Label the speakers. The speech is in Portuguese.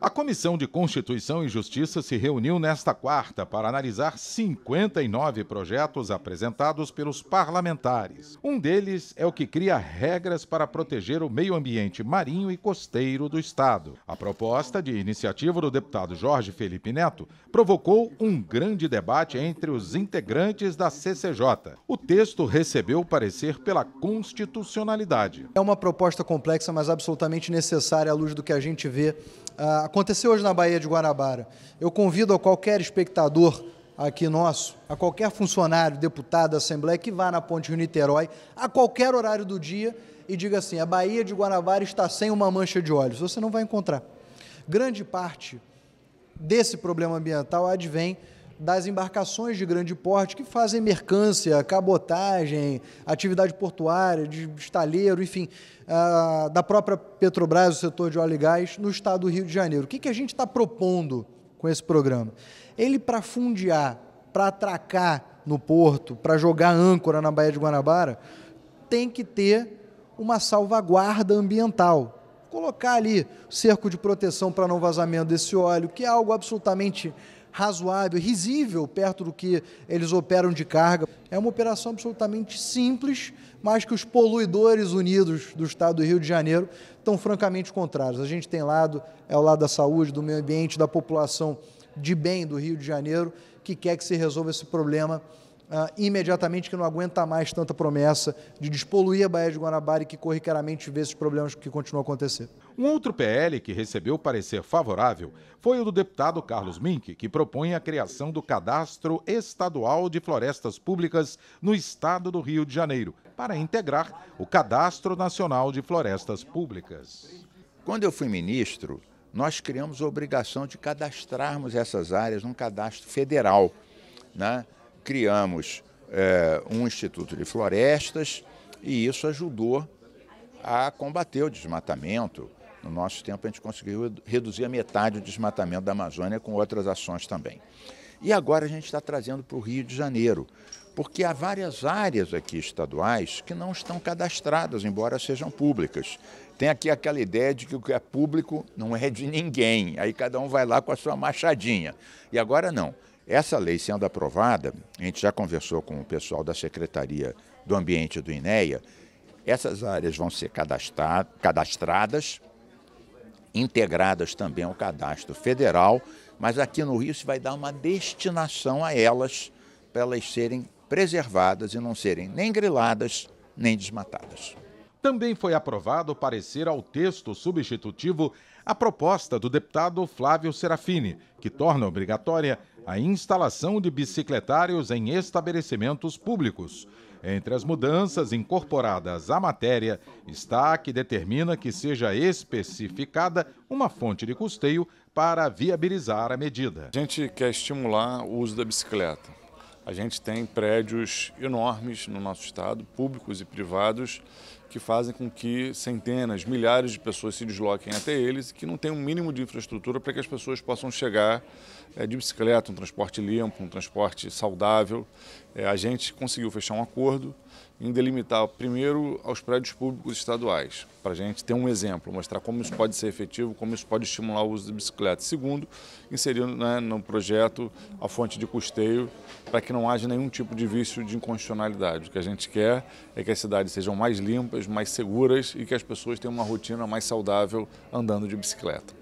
Speaker 1: A Comissão de Constituição e Justiça se reuniu nesta quarta para analisar 59 projetos apresentados pelos parlamentares. Um deles é o que cria regras para proteger o meio ambiente marinho e costeiro do Estado. A proposta, de iniciativa do deputado Jorge Felipe Neto, provocou um grande debate entre os integrantes da CCJ. O texto recebeu parecer pela constitucionalidade.
Speaker 2: É uma proposta complexa, mas absolutamente necessária à luz do que a gente vê ah, aconteceu hoje na Baía de Guanabara. Eu convido a qualquer espectador aqui nosso, a qualquer funcionário, deputado, assembleia que vá na Ponte Rio-Niterói, a qualquer horário do dia, e diga assim: a Baía de Guanabara está sem uma mancha de olhos. Você não vai encontrar. Grande parte desse problema ambiental advém das embarcações de grande porte que fazem mercância, cabotagem, atividade portuária, de estaleiro, enfim, uh, da própria Petrobras, o setor de óleo e gás, no estado do Rio de Janeiro. O que, que a gente está propondo com esse programa? Ele, para fundear, para atracar no porto, para jogar âncora na Baía de Guanabara, tem que ter uma salvaguarda ambiental. Colocar ali cerco de proteção para não vazamento desse óleo, que é algo absolutamente razoável, risível perto do que eles operam de carga. É uma operação absolutamente simples, mas que os poluidores unidos do estado do Rio de Janeiro estão francamente contrários. A gente tem lado, é o lado da saúde, do meio ambiente, da população de bem do Rio de Janeiro, que quer que se resolva esse problema ah, imediatamente que não aguenta mais tanta promessa de despoluir a Baía de Guanabara e que corriqueiramente vê esses problemas que continuam a acontecer.
Speaker 1: Um outro PL que recebeu parecer favorável foi o do deputado Carlos Mink, que propõe a criação do Cadastro Estadual de Florestas Públicas no estado do Rio de Janeiro, para integrar o Cadastro Nacional de Florestas Públicas. Quando eu fui ministro, nós
Speaker 3: criamos a obrigação de cadastrarmos essas áreas num cadastro federal. Né? criamos é, um instituto de florestas e isso ajudou a combater o desmatamento. No nosso tempo, a gente conseguiu reduzir a metade o desmatamento da Amazônia com outras ações também. E agora a gente está trazendo para o Rio de Janeiro, porque há várias áreas aqui estaduais que não estão cadastradas, embora sejam públicas. Tem aqui aquela ideia de que o que é público não é de ninguém, aí cada um vai lá com a sua machadinha. E agora não. Essa lei sendo aprovada, a gente já conversou com o pessoal da Secretaria do Ambiente do INEA, essas áreas vão ser cadastradas, integradas também ao cadastro federal, mas aqui no Rio se vai dar uma destinação a elas para elas serem preservadas e não serem nem griladas nem desmatadas.
Speaker 1: Também foi aprovado parecer ao texto substitutivo a proposta do deputado Flávio Serafini, que torna obrigatória a instalação de bicicletários em estabelecimentos públicos. Entre as mudanças incorporadas à matéria está a que determina que seja especificada uma fonte de custeio
Speaker 4: para viabilizar a medida. A gente quer estimular o uso da bicicleta. A gente tem prédios enormes no nosso estado, públicos e privados, que fazem com que centenas, milhares de pessoas se desloquem até eles e que não tem um mínimo de infraestrutura para que as pessoas possam chegar é, de bicicleta, um transporte limpo, um transporte saudável. É, a gente conseguiu fechar um acordo em delimitar primeiro aos prédios públicos estaduais, para a gente ter um exemplo, mostrar como isso pode ser efetivo, como isso pode estimular o uso de bicicleta. Segundo, inserindo né, no projeto a fonte de custeio, para que não haja nenhum tipo de vício de inconstitucionalidade. O que a gente quer é que as cidades sejam mais limpas, mais seguras e que as pessoas tenham uma rotina mais saudável andando de bicicleta.